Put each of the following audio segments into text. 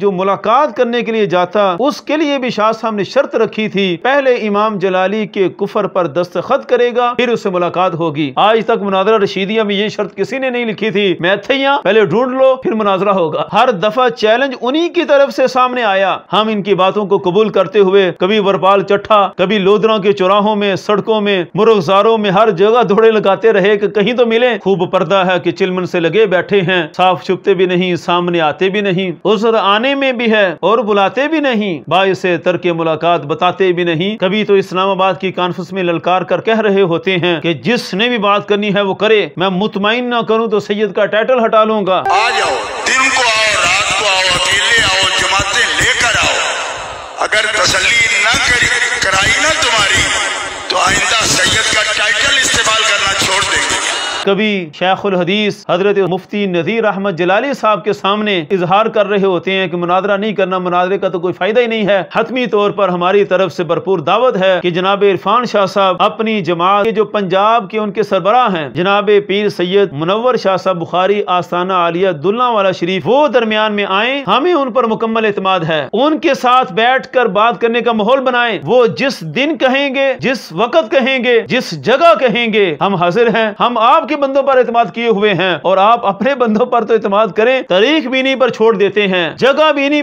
جو ملاقات کرنے کے لیے جاتا اس کے لیے بھی شاہ صاحب نے شرط رکھی تھی پہلے امام جلالی کے کفر پر دستخط کرے گا پھر اس سے ملاقات ہوگی آج تک مناظرہ رشیدیہ میں یہ شرط کسی نے نہیں لکھی تھی میں پہلے ڈھونڈ لو پھر مناظرہ ہوگا ہر دفعہ چیلنج انہی کی طرف سے سامنے آیا ہم ان کی باتوں کو قبول کرتے ہوئے کبھی ورپال چٹھا کبھی لودروں کے چوراہوں میں سڑکوں میں مرغزاروں میں ہر جگہ دھوڑے لگاتے رہے کہ کہیں تو ملے خوب پردہ ہے کہ چلمن سے لگے بیٹھے ہیں صاف چھپتے بھی نہیں سامنے آتے بھی نہیں اس آنے بلانے میں بھی ہے اور بلاتے بھی نہیں بھائی سے ترک ملاقات بتاتے بھی نہیں کبھی تو اسلام آباد کی کانفرنس میں للکار کر کہہ رہے ہوتے ہیں کہ جس نے بھی بات کرنی ہے وہ کرے میں مطمئن نہ کروں تو سید کا ٹائٹل ہٹا لوں گا آ جاؤ دن کو آؤ رات کو آؤ اکیلے آؤ جماعتیں لے کر آؤ اگر تسلی نہ کرائی نہ تمہاری تو آئندہ سید کا ٹائٹل استعمال کرنا چھوڑ دیں گے کبھی شیخ الحدیث حضرت مفتی نذیر احمد جلالی صاحب کے سامنے اظہار کر رہے ہوتے ہیں کہ مناظرہ نہیں کرنا مناظرے کا تو کوئی فائدہ ہی نہیں ہے حتمی طور پر ہماری طرف سے بھرپور دعوت ہے کہ جناب عرفان شاہ صاحب اپنی جماعت کے جو پنجاب کے ان کے سربراہ ہیں جناب پیر سید منور شاہ صاحب بخاری عالیہ دلہ والا شریف وہ درمیان میں آئیں ہمیں ان پر مکمل اعتماد ہے ان کے ساتھ بیٹھ کر بات کرنے کا ماحول بنائیں وہ جس دن کہیں گے جس وقت کہیں گے جس جگہ کہیں گے ہم حاضر ہیں ہم آپ کے بندوں پر اعتماد کیے ہوئے ہیں اور آپ اپنے بندوں پر تو اعتماد کریں تاریخ بھی جگہ بھی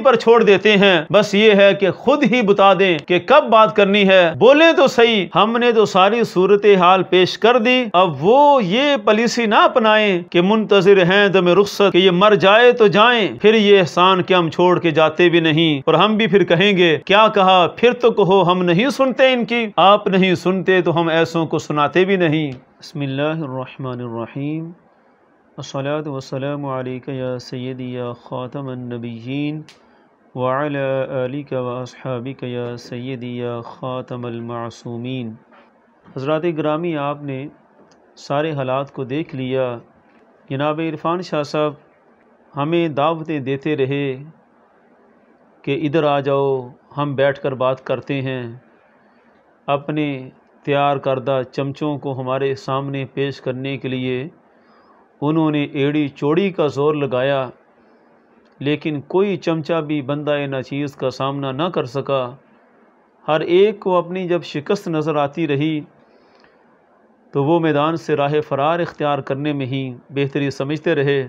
بس یہ ہے کہ خود ہی بتا دیں کہ کب بات کرنی ہے بولیں تو صحیح ہم نے تو ساری صورتحال پیش کر دی اب وہ یہ پالیسی نہ اپنائیں کہ منتظر ہیں دم رخصت کہ یہ مر جائے تو جائیں پھر یہ احسان کہ ہم چھوڑ کے جاتے بھی نہیں اور ہم بھی پھر کہیں گے کیا کہا پھر تو کہو ہم نہیں سنتے ان کی آپ نہیں سنتے تو ہم ایسوں کو سناتے بھی نہیں بسم اللہ الرحمن الرحیم والسلام علیکہ یا یا سیدی خاتم النبیین علیک سید خواتم یا سیدی یا خاتم المعصومین حضرات گرامی آپ نے سارے حالات کو دیکھ لیا جناب عرفان شاہ صاحب ہمیں دعوتیں دیتے رہے کہ ادھر آ جاؤ ہم بیٹھ کر بات کرتے ہیں اپنے تیار کردہ چمچوں کو ہمارے سامنے پیش کرنے کے لیے انہوں نے ایڑی چوڑی کا زور لگایا لیکن کوئی چمچہ بھی بندہ ناچیز چیز کا سامنا نہ کر سکا ہر ایک کو اپنی جب شکست نظر آتی رہی تو وہ میدان سے راہ فرار اختیار کرنے میں ہی بہتری سمجھتے رہے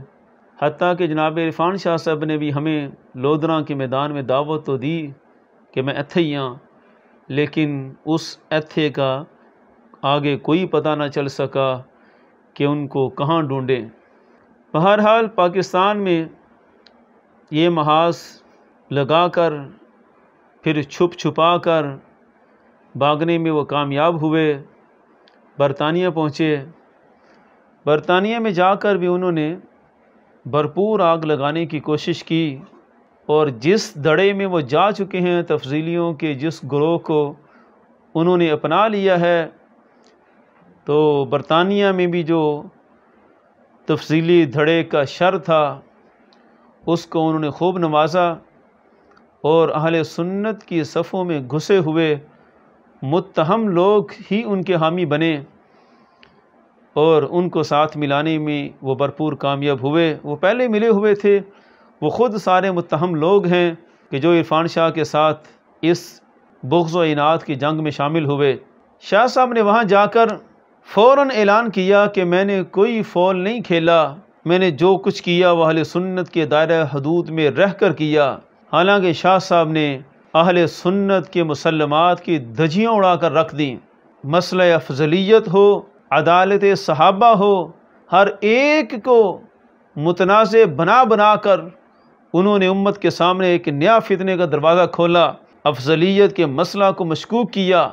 حتیٰ کہ جناب عرفان شاہ صاحب نے بھی ہمیں لودرا کے میدان میں دعوت تو دی کہ میں اتھیاں لیکن اس ایتھے کا آگے کوئی پتہ نہ چل سکا کہ ان کو کہاں ڈھونڈیں بہرحال پاکستان میں یہ محاذ لگا کر پھر چھپ چھپا کر بھاگنے میں وہ کامیاب ہوئے برطانیہ پہنچے برطانیہ میں جا کر بھی انہوں نے بھرپور آگ لگانے کی کوشش کی اور جس دڑے میں وہ جا چکے ہیں تفضیلیوں کے جس گروہ کو انہوں نے اپنا لیا ہے تو برطانیہ میں بھی جو تفصیلی دھڑے کا شر تھا اس کو انہوں نے خوب نوازا اور اہل سنت کی صفوں میں گھسے ہوئے متہم لوگ ہی ان کے حامی بنے اور ان کو ساتھ ملانے میں وہ بھرپور کامیاب ہوئے وہ پہلے ملے ہوئے تھے وہ خود سارے متہم لوگ ہیں کہ جو عرفان شاہ کے ساتھ اس بغض و انعت کی جنگ میں شامل ہوئے شاہ صاحب نے وہاں جا کر فوراً اعلان کیا کہ میں نے کوئی فول نہیں کھیلا میں نے جو کچھ کیا وہ اہل سنت کے دائرہ حدود میں رہ کر کیا حالانکہ شاہ صاحب نے اہل سنت کے مسلمات کی دھجیاں اڑا کر رکھ دیں مسئلہ افضلیت ہو عدالت صحابہ ہو ہر ایک کو متنازع بنا بنا کر انہوں نے امت کے سامنے ایک نیا فتنے کا دروازہ کھولا افضلیت کے مسئلہ کو مشکوک کیا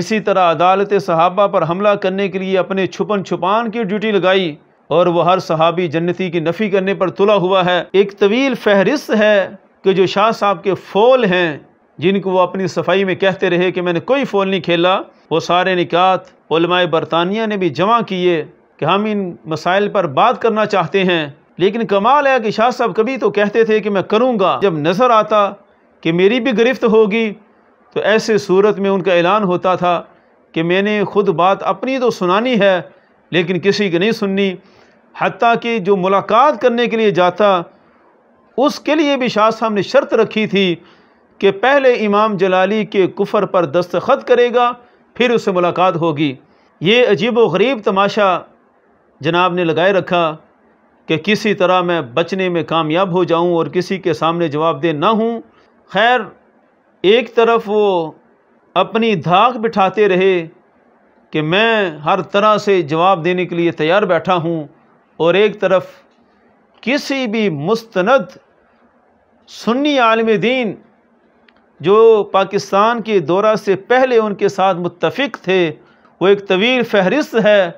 اسی طرح عدالت صحابہ پر حملہ کرنے کے لیے اپنے چھپن چھپان کی ڈیوٹی لگائی اور وہ ہر صحابی جنتی کی نفی کرنے پر تلا ہوا ہے ایک طویل فہرست ہے کہ جو شاہ صاحب کے فول ہیں جن کو وہ اپنی صفائی میں کہتے رہے کہ میں نے کوئی فول نہیں کھیلا وہ سارے نکات علماء برطانیہ نے بھی جمع کیے کہ ہم ان مسائل پر بات کرنا چاہتے ہیں لیکن کمال ہے کہ شاہ صاحب کبھی تو کہتے تھے کہ میں کروں گا جب نظر آتا کہ میری بھی گرفت ہوگی تو ایسے صورت میں ان کا اعلان ہوتا تھا کہ میں نے خود بات اپنی تو سنانی ہے لیکن کسی کی نہیں سننی حتیٰ کہ جو ملاقات کرنے کے لیے جاتا اس کے لیے بھی شاہ صاحب نے شرط رکھی تھی کہ پہلے امام جلالی کے کفر پر دستخط کرے گا پھر اس سے ملاقات ہوگی یہ عجیب و غریب تماشا جناب نے لگائے رکھا کہ کسی طرح میں بچنے میں کامیاب ہو جاؤں اور کسی کے سامنے جواب دہ نہ ہوں خیر ایک طرف وہ اپنی دھاک بٹھاتے رہے کہ میں ہر طرح سے جواب دینے کے لیے تیار بیٹھا ہوں اور ایک طرف کسی بھی مستند سنی عالم دین جو پاکستان کے دورہ سے پہلے ان کے ساتھ متفق تھے وہ ایک طویل فہرست ہے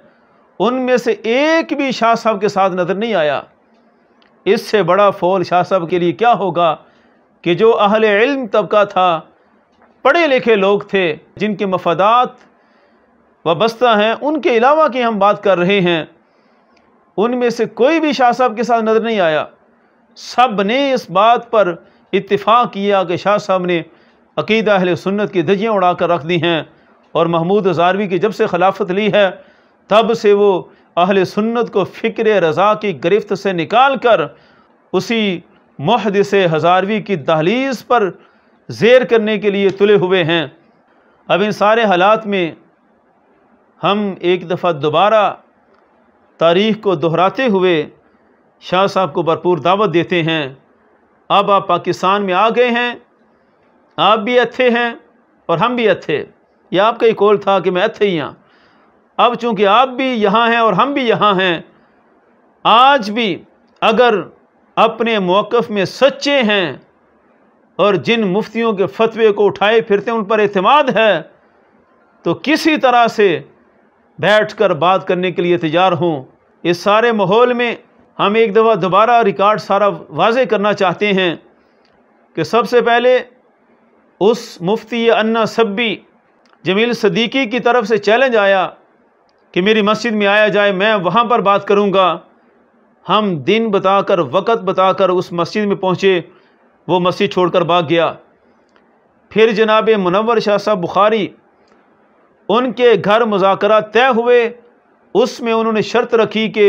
ان میں سے ایک بھی شاہ صاحب کے ساتھ نظر نہیں آیا اس سے بڑا فول شاہ صاحب کے لیے کیا ہوگا کہ جو اہل علم طبقہ تھا پڑھے لکھے لوگ تھے جن کے مفادات وابستہ ہیں ان کے علاوہ کی ہم بات کر رہے ہیں ان میں سے کوئی بھی شاہ صاحب کے ساتھ نظر نہیں آیا سب نے اس بات پر اتفاق کیا کہ شاہ صاحب نے عقیدہ اہل سنت کی دجیاں اڑا کر رکھ دی ہیں اور محمود زاروی کی جب سے خلافت لی ہے تب سے وہ اہل سنت کو فکر رضا کی گرفت سے نکال کر اسی محدث ہزاروی کی دہلیز پر زیر کرنے کے لیے تلے ہوئے ہیں اب ان سارے حالات میں ہم ایک دفعہ دوبارہ تاریخ کو دہراتے ہوئے شاہ صاحب کو بھرپور دعوت دیتے ہیں اب آپ پاکستان میں آ گئے ہیں آپ بھی اتھے ہیں اور ہم بھی اتھے یہ آپ کا ہی کول تھا کہ میں اتھے ہی ہاں اب چونکہ آپ بھی یہاں ہیں اور ہم بھی یہاں ہیں آج بھی اگر اپنے موقف میں سچے ہیں اور جن مفتیوں کے فتوے کو اٹھائے پھرتے ہیں ان پر اعتماد ہے تو کسی طرح سے بیٹھ کر بات کرنے کے لیے تیار ہوں اس سارے ماحول میں ہم ایک دفعہ دوبارہ ریکارڈ سارا واضح کرنا چاہتے ہیں کہ سب سے پہلے اس مفتی انا سبی جمیل صدیقی کی طرف سے چیلنج آیا کہ میری مسجد میں آیا جائے میں وہاں پر بات کروں گا ہم دن بتا کر وقت بتا کر اس مسجد میں پہنچے وہ مسجد چھوڑ کر بھاگ گیا پھر جناب منور شاہ صاحب بخاری ان کے گھر مذاکرہ طے ہوئے اس میں انہوں نے شرط رکھی کہ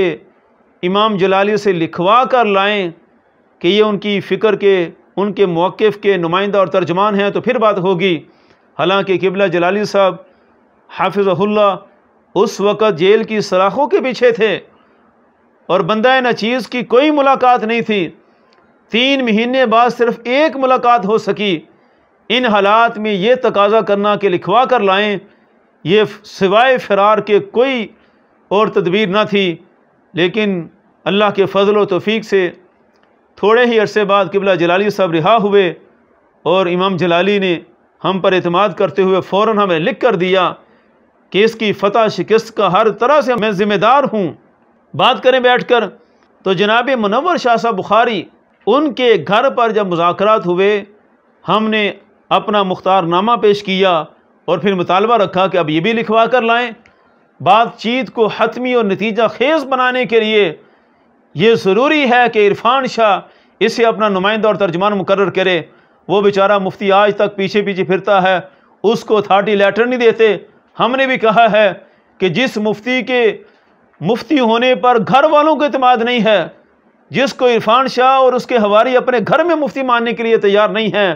امام جلالی سے لکھوا کر لائیں کہ یہ ان کی فکر کے ان کے موقف کے نمائندہ اور ترجمان ہیں تو پھر بات ہوگی حالانکہ قبلہ جلالی صاحب حافظ اللہ اس وقت جیل کی سلاخوں کے پیچھے تھے اور بندہ نچیز کی کوئی ملاقات نہیں تھی تین مہینے بعد صرف ایک ملاقات ہو سکی ان حالات میں یہ تقاضا کرنا کہ لکھوا کر لائیں یہ سوائے فرار کے کوئی اور تدبیر نہ تھی لیکن اللہ کے فضل و توفیق سے تھوڑے ہی عرصے بعد قبلہ جلالی صاحب رہا ہوئے اور امام جلالی نے ہم پر اعتماد کرتے ہوئے فوراً ہمیں لکھ کر دیا کہ اس کی فتح شکست کا ہر طرح سے میں ذمہ دار ہوں بات کریں بیٹھ کر تو جناب منور شاہ صاحب بخاری ان کے گھر پر جب مذاکرات ہوئے ہم نے اپنا مختار نامہ پیش کیا اور پھر مطالبہ رکھا کہ اب یہ بھی لکھوا کر لائیں بات چیت کو حتمی اور نتیجہ خیز بنانے کے لیے یہ ضروری ہے کہ عرفان شاہ اس سے اپنا نمائندہ اور ترجمان مقرر کرے وہ بیچارہ مفتی آج تک پیچھے پیچھے پھرتا ہے اس کو تھارٹی لیٹر نہیں دیتے ہم نے بھی کہا ہے کہ جس مفتی کے مفتی ہونے پر گھر والوں کو اعتماد نہیں ہے جس کو عرفان شاہ اور اس کے ہواری اپنے گھر میں مفتی ماننے کے لیے تیار نہیں ہیں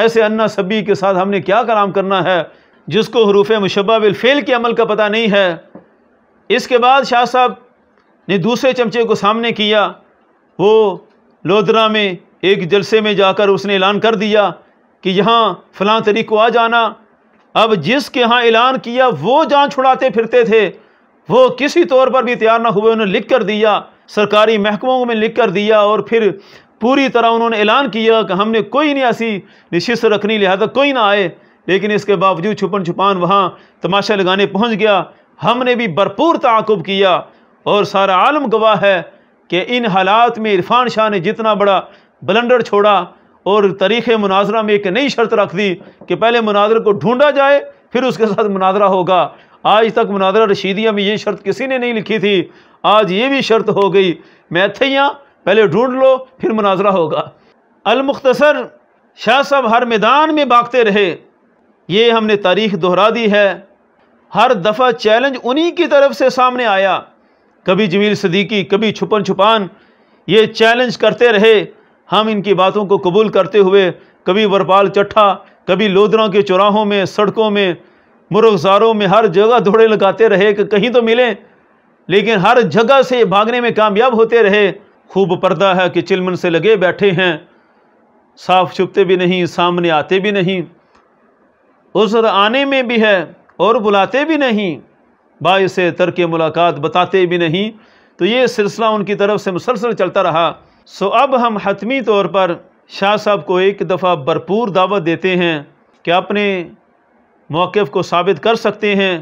ایسے انا سبی کے ساتھ ہم نے کیا کلام کرنا ہے جس کو حروف مشبہ بالفعل کے عمل کا پتہ نہیں ہے اس کے بعد شاہ صاحب نے دوسرے چمچے کو سامنے کیا وہ لودرا میں ایک جلسے میں جا کر اس نے اعلان کر دیا کہ یہاں فلاں طریق کو آ جانا اب جس کے ہاں اعلان کیا وہ جان چھڑاتے پھرتے تھے وہ کسی طور پر بھی تیار نہ ہوئے انہوں نے لکھ کر دیا سرکاری محکموں میں لکھ کر دیا اور پھر پوری طرح انہوں نے اعلان کیا کہ ہم نے کوئی نہیں ایسی نشست رکھنی لہذا کوئی نہ آئے لیکن اس کے باوجود چھپن چھپان وہاں تماشا لگانے پہنچ گیا ہم نے بھی بھرپور تعاقب کیا اور سارا عالم گواہ ہے کہ ان حالات میں عرفان شاہ نے جتنا بڑا بلنڈر چھوڑا اور تاریخ مناظرہ میں ایک نئی شرط رکھ دی کہ پہلے مناظر کو ڈھونڈا جائے پھر اس کے ساتھ مناظرہ ہوگا آج تک مناظرہ رشیدیہ میں یہ شرط کسی نے نہیں لکھی تھی آج یہ بھی شرط ہو گئی میں تھے ہاں، پہلے ڈھونڈ لو پھر مناظرہ ہوگا المختصر شاہ صاحب ہر میدان میں باغتے رہے یہ ہم نے تاریخ دہرا دی ہے ہر دفعہ چیلنج انہی کی طرف سے سامنے آیا کبھی جمیل صدیقی کبھی چھپن چھپان یہ چیلنج کرتے رہے ہم ان کی باتوں کو قبول کرتے ہوئے کبھی ورپال چٹھا کبھی لودروں کے چوراہوں میں سڑکوں میں مرغزاروں میں ہر جگہ دھوڑے لگاتے رہے کہ کہیں تو ملیں لیکن ہر جگہ سے بھاگنے میں کامیاب ہوتے رہے خوب پردہ ہے کہ چلمن سے لگے بیٹھے ہیں صاف چھپتے بھی نہیں سامنے آتے بھی نہیں عذر آنے میں بھی ہے اور بلاتے بھی نہیں باعث ترک ملاقات بتاتے بھی نہیں تو یہ سلسلہ ان کی طرف سے مسلسل چلتا رہا سو اب ہم حتمی طور پر شاہ صاحب کو ایک دفعہ بھرپور دعوت دیتے ہیں کہ اپنے موقف کو ثابت کر سکتے ہیں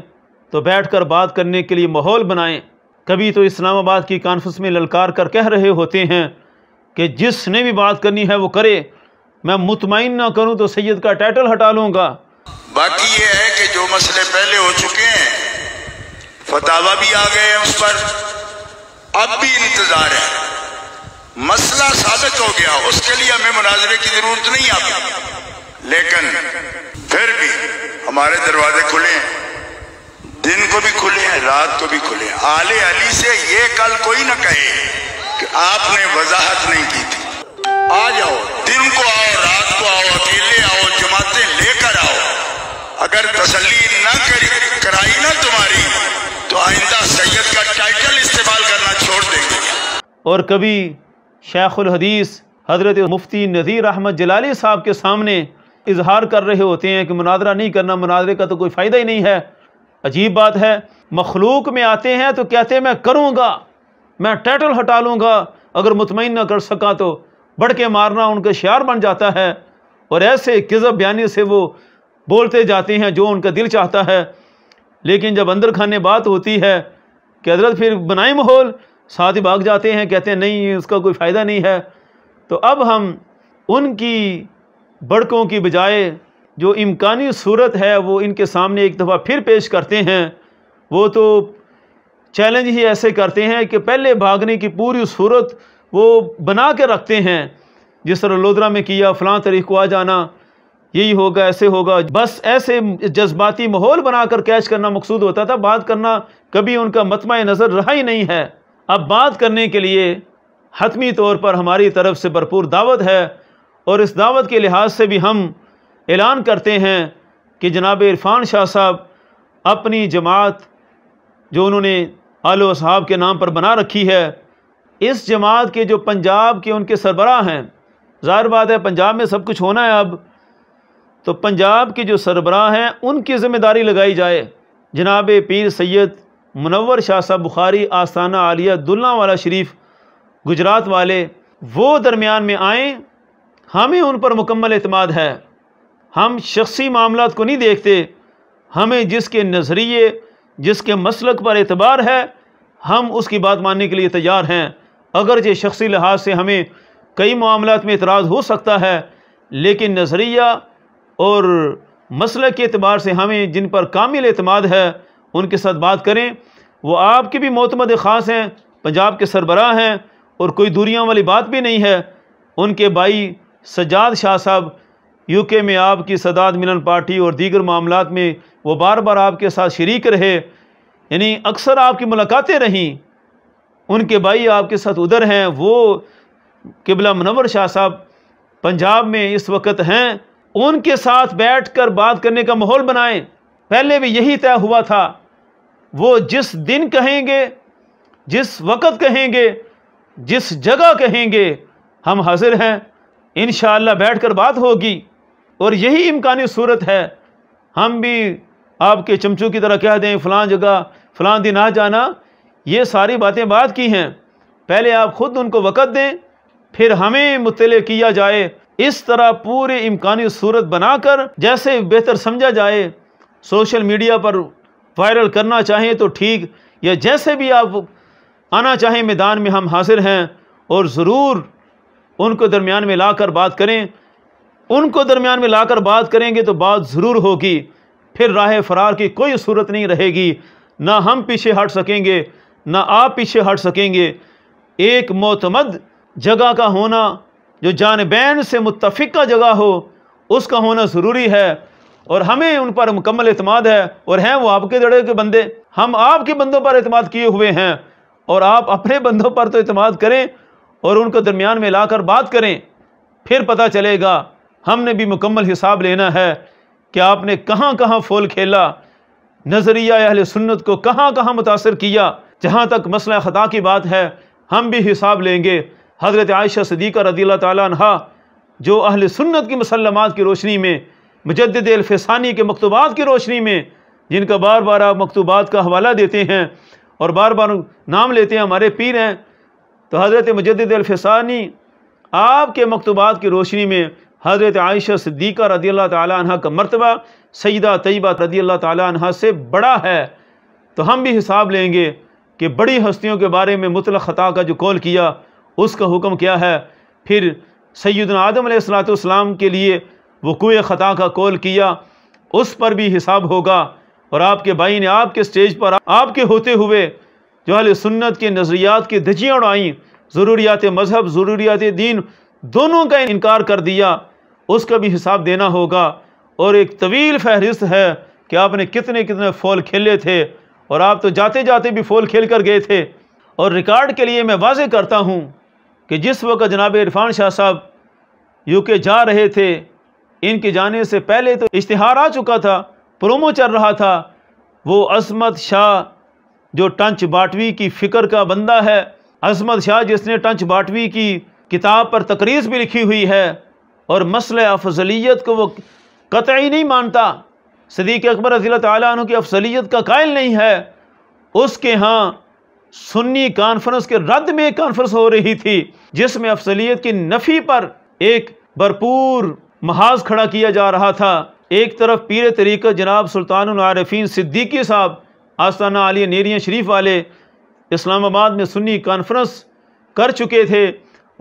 تو بیٹھ کر بات کرنے کے لیے ماحول بنائیں کبھی تو اسلام آباد کی کانفرنس میں للکار کر کہہ رہے ہوتے ہیں کہ جس نے بھی بات کرنی ہے وہ کرے میں مطمئن نہ کروں تو سید کا ٹائٹل ہٹا لوں گا باقی یہ ہے کہ جو مسئلے پہلے ہو چکے ہیں بھی ہیں اس پر اب بھی انتظار ہے مسئلہ ثابت ہو گیا اس کے لیے ہمیں مناظرے کی ضرورت نہیں آتی لیکن پھر بھی ہمارے دروازے کھلے ہیں دن کو بھی کھلے ہیں رات کو بھی کھلے ہیں آلے علی سے یہ کل کوئی نہ کہے کہ آپ نے وضاحت نہیں کی تھی آ جاؤ دن کو آؤ رات کو آؤ اکیلے آؤ جماعتیں لے کر آؤ اگر تسلی نہ کرائی نہ تمہاری تو آئندہ سید کا ٹائٹل استعمال کرنا چھوڑ دیں گے اور کبھی شیخ الحدیث حضرت مفتی نذیر احمد جلالی صاحب کے سامنے اظہار کر رہے ہوتے ہیں کہ مناظرہ نہیں کرنا مناظرے کا تو کوئی فائدہ ہی نہیں ہے عجیب بات ہے مخلوق میں آتے ہیں تو کہتے ہیں میں کروں گا میں ٹیٹل ہٹا لوں گا اگر مطمئن نہ کر سکا تو بڑھ کے مارنا ان کا شعار بن جاتا ہے اور ایسے کذب بیانی سے وہ بولتے جاتے ہیں جو ان کا دل چاہتا ہے لیکن جب اندر کھانے بات ہوتی ہے کہ حضرت پھر بنائی ماحول ساتھ ہی بھاگ جاتے ہیں کہتے ہیں نہیں اس کا کوئی فائدہ نہیں ہے تو اب ہم ان کی بڑکوں کی بجائے جو امکانی صورت ہے وہ ان کے سامنے ایک دفعہ پھر پیش کرتے ہیں وہ تو چیلنج ہی ایسے کرتے ہیں کہ پہلے بھاگنے کی پوری صورت وہ بنا کے رکھتے ہیں جس طرح لودرا میں کیا فلاں طریق کو آ جانا یہی ہوگا ایسے ہوگا بس ایسے جذباتی ماحول بنا کر کیش کرنا مقصود ہوتا تھا بات کرنا کبھی ان کا متمع نظر رہا ہی نہیں ہے اب بات کرنے کے لیے حتمی طور پر ہماری طرف سے بھرپور دعوت ہے اور اس دعوت کے لحاظ سے بھی ہم اعلان کرتے ہیں کہ جناب عرفان شاہ صاحب اپنی جماعت جو انہوں نے آل و صاحب کے نام پر بنا رکھی ہے اس جماعت کے جو پنجاب کے ان کے سربراہ ہیں ظاہر بات ہے پنجاب میں سب کچھ ہونا ہے اب تو پنجاب کے جو سربراہ ہیں ان کی ذمہ داری لگائی جائے جناب پیر سید منور شاہ صاحب بخاری آستانہ عالیہ دلہ والا شریف گجرات والے وہ درمیان میں آئیں ہمیں ان پر مکمل اعتماد ہے ہم شخصی معاملات کو نہیں دیکھتے ہمیں جس کے نظریے جس کے مسلک پر اعتبار ہے ہم اس کی بات ماننے کے لیے تیار ہیں اگرچہ شخصی لحاظ سے ہمیں کئی معاملات میں اعتراض ہو سکتا ہے لیکن نظریہ اور مسلک کے اعتبار سے ہمیں جن پر کامل اعتماد ہے ان کے ساتھ بات کریں وہ آپ کے بھی معتمد خاص ہیں پنجاب کے سربراہ ہیں اور کوئی دوریاں والی بات بھی نہیں ہے ان کے بھائی سجاد شاہ صاحب یو کے میں آپ کی سداد ملن پارٹی اور دیگر معاملات میں وہ بار بار آپ کے ساتھ شریک رہے یعنی اکثر آپ کی ملاقاتیں رہیں ان کے بھائی آپ کے ساتھ ادھر ہیں وہ قبلہ منور شاہ صاحب پنجاب میں اس وقت ہیں ان کے ساتھ بیٹھ کر بات کرنے کا ماحول بنائیں پہلے بھی یہی طے ہوا تھا وہ جس دن کہیں گے جس وقت کہیں گے جس جگہ کہیں گے ہم حاضر ہیں انشاءاللہ بیٹھ کر بات ہوگی اور یہی امکانی صورت ہے ہم بھی آپ کے چمچو کی طرح کہہ دیں فلاں جگہ فلاں دن آ جانا یہ ساری باتیں بات کی ہیں پہلے آپ خود ان کو وقت دیں پھر ہمیں مطلع کیا جائے اس طرح پورے امکانی صورت بنا کر جیسے بہتر سمجھا جائے سوشل میڈیا پر وائرل کرنا چاہیں تو ٹھیک یا جیسے بھی آپ آنا چاہیں میدان میں ہم حاضر ہیں اور ضرور ان کو درمیان میں لا کر بات کریں ان کو درمیان میں لا کر بات کریں گے تو بات ضرور ہوگی پھر راہ فرار کی کوئی صورت نہیں رہے گی نہ ہم پیچھے ہٹ سکیں گے نہ آپ پیچھے ہٹ سکیں گے ایک معتمد جگہ کا ہونا جو جانبین سے متفق کا جگہ ہو اس کا ہونا ضروری ہے اور ہمیں ان پر مکمل اعتماد ہے اور ہیں وہ آپ کے دڑے کے بندے ہم آپ کے بندوں پر اعتماد کیے ہوئے ہیں اور آپ اپنے بندوں پر تو اعتماد کریں اور ان کو درمیان میں لا کر بات کریں پھر پتہ چلے گا ہم نے بھی مکمل حساب لینا ہے کہ آپ نے کہاں کہاں فول کھیلا نظریہ اہل سنت کو کہاں کہاں متاثر کیا جہاں تک مسئلہ خطا کی بات ہے ہم بھی حساب لیں گے حضرت عائشہ صدیقہ رضی اللہ تعالیٰ عنہ جو اہل سنت کی مسلمات کی روشنی میں مجدد الفسانی کے مکتوبات کی روشنی میں جن کا بار بار آپ مکتوبات کا حوالہ دیتے ہیں اور بار بار نام لیتے ہیں ہمارے پیر ہیں تو حضرت مجدد الفسانی آپ کے مکتوبات کی روشنی میں حضرت عائشہ صدیقہ رضی اللہ تعالیٰ عنہ کا مرتبہ سیدہ طیبہ رضی اللہ تعالیٰ عنہ سے بڑا ہے تو ہم بھی حساب لیں گے کہ بڑی ہستیوں کے بارے میں مطلق خطا کا جو کال کیا اس کا حکم کیا ہے پھر سیدنا آدم علیہ السلاۃ السلام کے لیے وہ قوئ خطا کا کول کیا اس پر بھی حساب ہوگا اور آپ کے بھائی نے آپ کے سٹیج پر آپ کے ہوتے ہوئے جو اہل سنت کے نظریات کی دھجیاں اڑائیں ضروریات مذہب ضروریات دین دونوں کا انکار کر دیا اس کا بھی حساب دینا ہوگا اور ایک طویل فہرست ہے کہ آپ نے کتنے کتنے فول کھیلے تھے اور آپ تو جاتے جاتے بھی فول کھیل کر گئے تھے اور ریکارڈ کے لیے میں واضح کرتا ہوں کہ جس وقت جناب عرفان شاہ صاحب یو کے جا رہے تھے ان کے جانے سے پہلے تو اشتہار آ چکا تھا پرومو چل رہا تھا وہ عصمت شاہ جو ٹنچ باٹوی کی فکر کا بندہ ہے عصمت شاہ جس نے ٹنچ باٹوی کی کتاب پر تقریض بھی لکھی ہوئی ہے اور مسئلہ افضلیت کو وہ قطعی نہیں مانتا صدیق اکبر رضی اللہ تعالیٰ عنہ کی افضلیت کا قائل نہیں ہے اس کے ہاں سنی کانفرنس کے رد میں ایک کانفرنس ہو رہی تھی جس میں افضلیت کی نفی پر ایک بھرپور محاذ کھڑا کیا جا رہا تھا ایک طرف پیر طریقہ جناب سلطان العارفین صدیقی صاحب آستانہ علی نیریاں شریف والے اسلام آباد میں سنی کانفرنس کر چکے تھے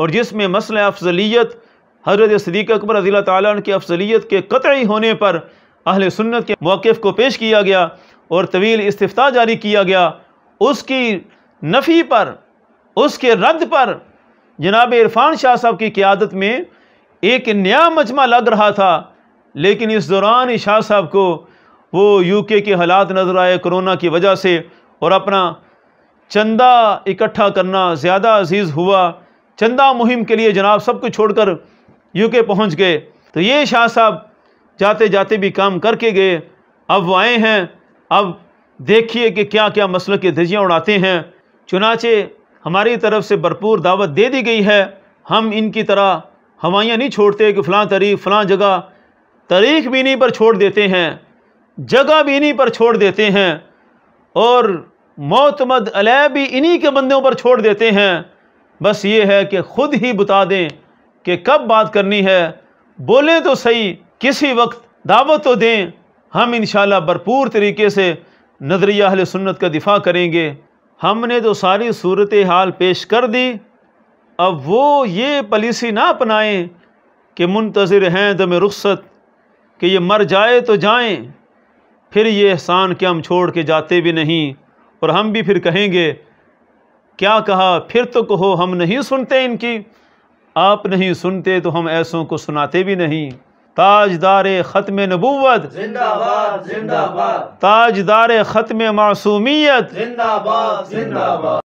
اور جس میں مسئلہ افضلیت حضرت صدیق اکبر رضی اللہ تعالیٰ عنہ کی افضلیت کے قطعی ہونے پر اہل سنت کے موقف کو پیش کیا گیا اور طویل استفتاح جاری کیا گیا اس کی نفی پر اس کے رد پر جناب عرفان شاہ صاحب کی قیادت میں ایک نیا مجمع لگ رہا تھا لیکن اس دوران شاہ صاحب کو وہ یو کے حالات نظر آئے کرونا کی وجہ سے اور اپنا چندہ اکٹھا کرنا زیادہ عزیز ہوا چندہ مہم کے لیے جناب سب کو چھوڑ کر یو کے پہنچ گئے تو یہ شاہ صاحب جاتے جاتے بھی کام کر کے گئے اب وہ آئے ہیں اب دیکھیے کہ کیا کیا مسئلہ کے دھجیاں اڑاتے ہیں چنانچہ ہماری طرف سے بھرپور دعوت دے دی گئی ہے ہم ان کی طرح ہوائیاں نہیں چھوڑتے کہ فلاں تاریخ فلاں جگہ تاریخ بھی انہیں پر چھوڑ دیتے ہیں جگہ بھی انہیں پر چھوڑ دیتے ہیں اور معتمد علیہ بھی انہی کے بندوں پر چھوڑ دیتے ہیں بس یہ ہے کہ خود ہی بتا دیں کہ کب بات کرنی ہے بولیں تو صحیح کسی وقت دعوت تو دیں ہم انشاءاللہ بھرپور طریقے سے نظریہ اہل سنت کا دفاع کریں گے ہم نے تو ساری صورت حال پیش کر دی اب وہ یہ پالیسی نہ اپنائیں کہ منتظر ہیں دم رخصت کہ یہ مر جائے تو جائیں پھر یہ احسان کہ ہم چھوڑ کے جاتے بھی نہیں اور ہم بھی پھر کہیں گے کیا کہا پھر تو کہو ہم نہیں سنتے ان کی آپ نہیں سنتے تو ہم ایسوں کو سناتے بھی نہیں تاجدار ختم نبوت زندہ باد زندہ باد تاجدار ختم معصومیت زندہ زندہ